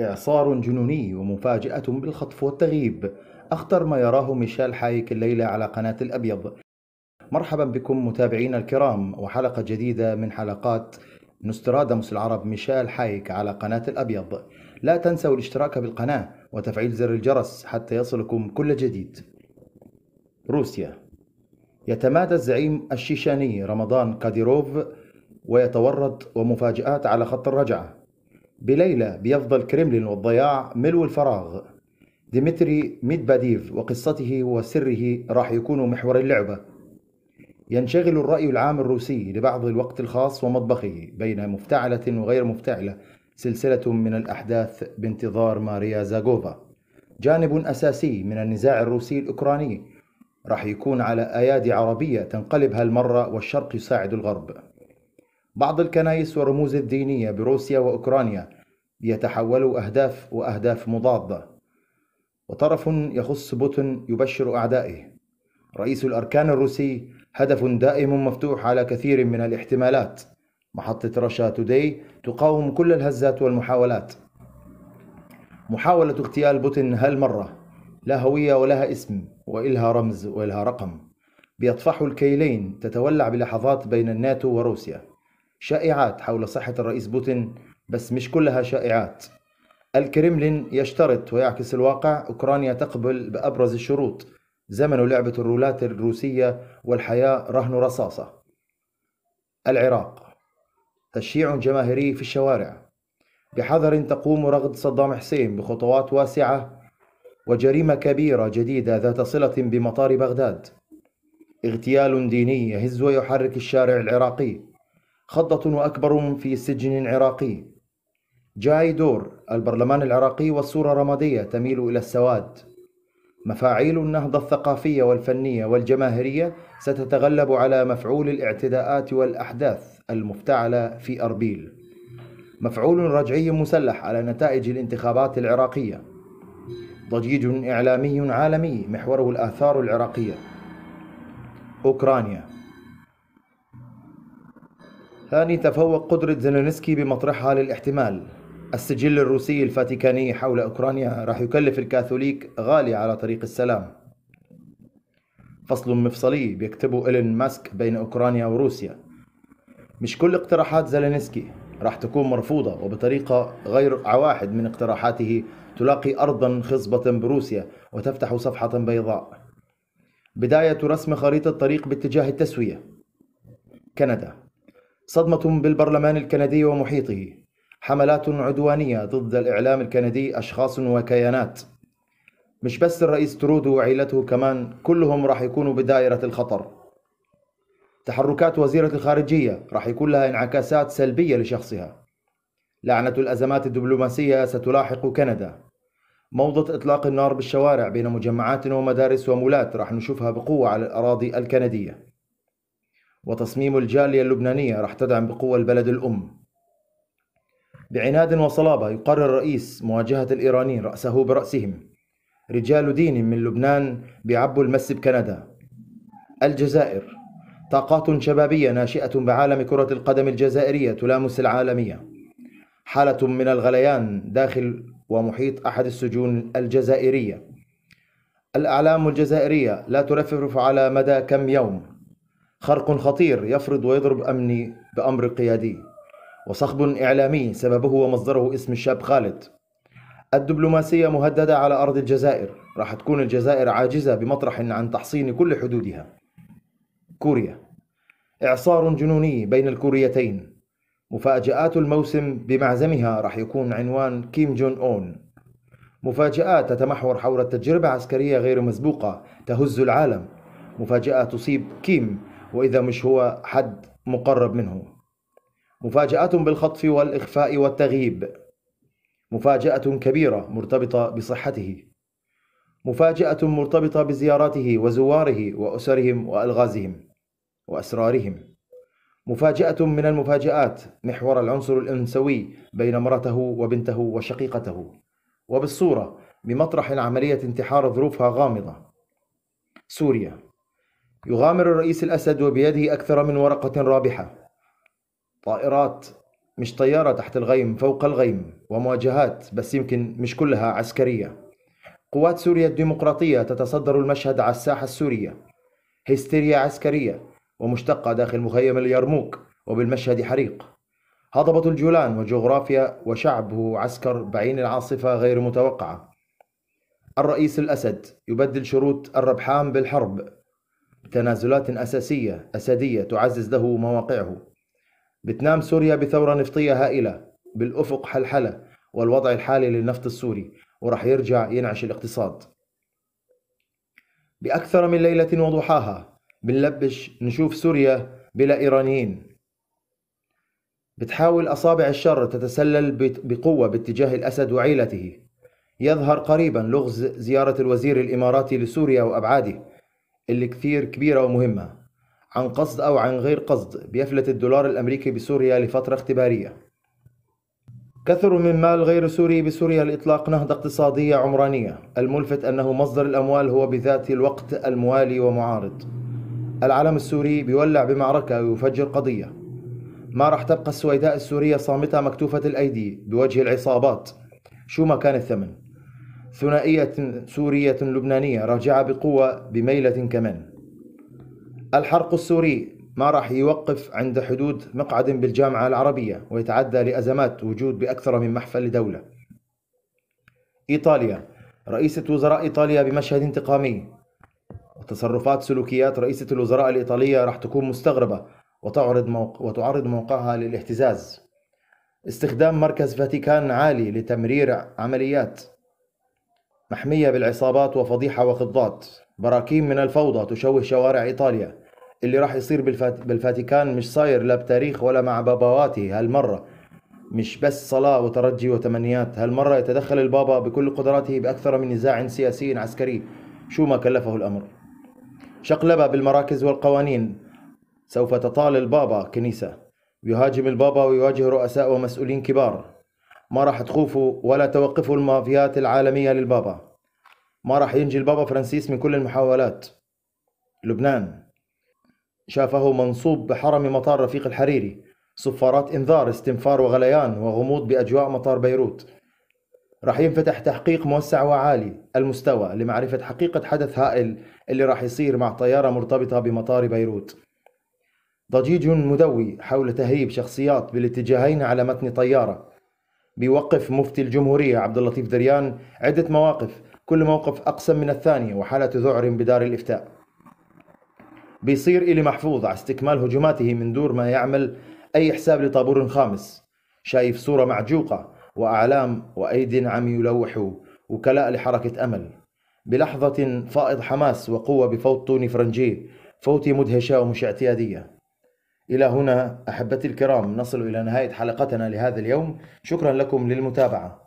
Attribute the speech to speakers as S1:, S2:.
S1: إعصار جنوني ومفاجأة بالخطف والتغييب أخطر ما يراه ميشيل حايك الليلة على قناة الأبيض مرحبا بكم متابعينا الكرام وحلقة جديدة من حلقات نوستراداموس العرب ميشيل حايك على قناة الأبيض لا تنسوا الاشتراك بالقناة وتفعيل زر الجرس حتى يصلكم كل جديد روسيا يتمادى الزعيم الشيشاني رمضان كاديروف ويتورط ومفاجآت على خط الرجعة بليلة بيفضى الكريملين والضياع ملو الفراغ ديمتري ميدباديف وقصته وسره راح يكونوا محور اللعبة ينشغل الرأي العام الروسي لبعض الوقت الخاص ومطبخه بين مفتعلة وغير مفتعلة سلسلة من الأحداث بانتظار ماريا زاغوفا جانب أساسي من النزاع الروسي الأوكراني راح يكون على أيادي عربية تنقلب هالمرة والشرق يساعد الغرب بعض الكنائس والرموز الدينية بروسيا وأوكرانيا يتحول أهداف وأهداف مضادة وطرف يخص بوتن يبشر أعدائه رئيس الأركان الروسي هدف دائم مفتوح على كثير من الاحتمالات محطة رشا توداي تقاوم كل الهزات والمحاولات محاولة اغتيال بوتين هالمرة لا هوية ولها اسم وإلها رمز وإلها رقم بيطفحوا الكيلين تتولع بلحظات بين الناتو وروسيا شائعات حول صحة الرئيس بوتين بس مش كلها شائعات الكريملين يشترط ويعكس الواقع أوكرانيا تقبل بأبرز الشروط زمن لعبة الرولات الروسية والحياة رهن رصاصة العراق تشييع جماهيري في الشوارع بحذر تقوم رغد صدام حسين بخطوات واسعة وجريمة كبيرة جديدة ذات صلة بمطار بغداد اغتيال ديني يهز ويحرك الشارع العراقي خضة وأكبر في سجن عراقي جاي دور البرلمان العراقي والصورة الرمادية تميل إلى السواد مفاعيل النهضة الثقافية والفنية والجماهيرية ستتغلب على مفعول الاعتداءات والأحداث المفتعلة في أربيل مفعول رجعي مسلح على نتائج الانتخابات العراقية ضجيج إعلامي عالمي محوره الآثار العراقية أوكرانيا ثاني تفوق قدرة زيلينسكي بمطرحها للاحتمال السجل الروسي الفاتيكاني حول أوكرانيا راح يكلف الكاثوليك غالي على طريق السلام فصل مفصلي بيكتبه إيلين ماسك بين أوكرانيا وروسيا مش كل اقتراحات زيلينسكي راح تكون مرفوضة وبطريقة غير عواحد من اقتراحاته تلاقي أرضا خصبة بروسيا وتفتح صفحة بيضاء بداية رسم خريطة طريق باتجاه التسوية كندا صدمة بالبرلمان الكندي ومحيطه حملات عدوانية ضد الإعلام الكندي أشخاص وكيانات مش بس الرئيس ترودو وعيلته كمان كلهم راح يكونوا بدائرة الخطر تحركات وزيرة الخارجية راح يكون لها انعكاسات سلبية لشخصها لعنة الأزمات الدبلوماسية ستلاحق كندا موضة إطلاق النار بالشوارع بين مجمعات ومدارس ومولات راح نشوفها بقوة على الأراضي الكندية وتصميم الجالية اللبنانية راح تدعم بقوة البلد الأم بعناد وصلابة يقرر الرئيس مواجهة الإيرانيين رأسه برأسهم رجال دين من لبنان بيعبوا المس بكندا الجزائر طاقات شبابية ناشئة بعالم كرة القدم الجزائرية تلامس العالمية حالة من الغليان داخل ومحيط أحد السجون الجزائرية الأعلام الجزائرية لا ترفرف على مدى كم يوم خرق خطير يفرض ويضرب أمني بأمر قيادي وصخب إعلامي سببه ومصدره اسم الشاب خالد الدبلوماسية مهددة على أرض الجزائر راح تكون الجزائر عاجزة بمطرح عن تحصين كل حدودها كوريا إعصار جنوني بين الكوريتين مفاجآت الموسم بمعزمها راح يكون عنوان كيم جون أون مفاجآت تتمحور حول تجربة عسكرية غير مسبوقة تهز العالم مفاجأة تصيب كيم وإذا مش هو حد مقرب منه مفاجأة بالخطف والإخفاء والتغييب مفاجأة كبيرة مرتبطة بصحته مفاجأة مرتبطة بزياراته وزواره وأسرهم وألغازهم وأسرارهم مفاجأة من المفاجآت محور العنصر الأنسوي بين مرته وبنته وشقيقته وبالصورة بمطرح عملية انتحار ظروفها غامضة سوريا يغامر الرئيس الأسد وبيده أكثر من ورقة رابحة طائرات مش طيارة تحت الغيم فوق الغيم ومواجهات بس يمكن مش كلها عسكرية قوات سوريا الديمقراطية تتصدر المشهد على الساحة السورية هستيريا عسكرية ومشتقة داخل مخيم اليرموك وبالمشهد حريق هضبة الجولان وجغرافيا وشعبه عسكر بعين العاصفة غير متوقعة الرئيس الأسد يبدل شروط الربحان بالحرب تنازلات أساسية أسدية تعزز له مواقعه بتنام سوريا بثورة نفطية هائلة بالأفق حلحلة والوضع الحالي للنفط السوري وراح يرجع ينعش الاقتصاد بأكثر من ليلة وضحاها بنلبش نشوف سوريا بلا إيرانيين بتحاول أصابع الشر تتسلل بقوة باتجاه الأسد وعيلته يظهر قريبا لغز زيارة الوزير الإماراتي لسوريا وأبعاده اللي كثير كبيرة ومهمة عن قصد أو عن غير قصد بيفلت الدولار الأمريكي بسوريا لفترة اختبارية كثر من مال غير سوري بسوريا لإطلاق نهضة اقتصادية عمرانية الملفت أنه مصدر الأموال هو بذات الوقت الموالي ومعارض العلم السوري بيولع بمعركة ويفجر قضية ما راح تبقى السويداء السورية صامتة مكتوفة الأيدي بوجه العصابات شو ما كان الثمن ثنائية سورية لبنانية راجعة بقوة بميلة كمان الحرق السوري ما راح يوقف عند حدود مقعد بالجامعة العربية ويتعدى لأزمات وجود بأكثر من محفل دولة إيطاليا رئيسة وزراء إيطاليا بمشهد انتقامي وتصرفات سلوكيات رئيسة الوزراء الإيطالية راح تكون مستغربة وتعرض, موق... وتعرض موقعها للاهتزاز استخدام مركز فاتيكان عالي لتمرير عمليات محمية بالعصابات وفضيحة وخضات براكين من الفوضى تشوه شوارع إيطاليا اللي راح يصير بالفات... بالفاتيكان مش صاير لا بتاريخ ولا مع باباواتي هالمرة مش بس صلاة وترجي وتمنيات هالمرة يتدخل البابا بكل قدراته بأكثر من نزاع سياسي عسكري شو ما كلفه الأمر شقلبة بالمراكز والقوانين سوف تطال البابا كنيسة يهاجم البابا ويواجه رؤساء ومسؤولين كبار ما راح تخوفوا ولا توقفوا المافيات العالمية للبابا ما راح ينجي البابا فرانسيس من كل المحاولات لبنان شافه منصوب بحرم مطار رفيق الحريري صفارات انذار استنفار وغليان وغموض باجواء مطار بيروت راح ينفتح تحقيق موسع وعالي المستوى لمعرفة حقيقة حدث هائل اللي راح يصير مع طيارة مرتبطة بمطار بيروت ضجيج مدوي حول تهريب شخصيات بالاتجاهين على متن طيارة بيوقف مفتي الجمهورية عبد اللطيف دريان عدة مواقف كل موقف أقسم من الثاني وحالة ذعر بدار الإفتاء بيصير إلي محفوظ على استكمال هجماته من دور ما يعمل أي حساب لطابور خامس شايف صورة معجوقة وأعلام وأيد عم يلوحوا وكلاء لحركة أمل بلحظة فائض حماس وقوة بفوت طوني فرنجي فوتي مدهشة ومش اعتيادية إلى هنا أحبتي الكرام نصل إلى نهاية حلقتنا لهذا اليوم شكرا لكم للمتابعة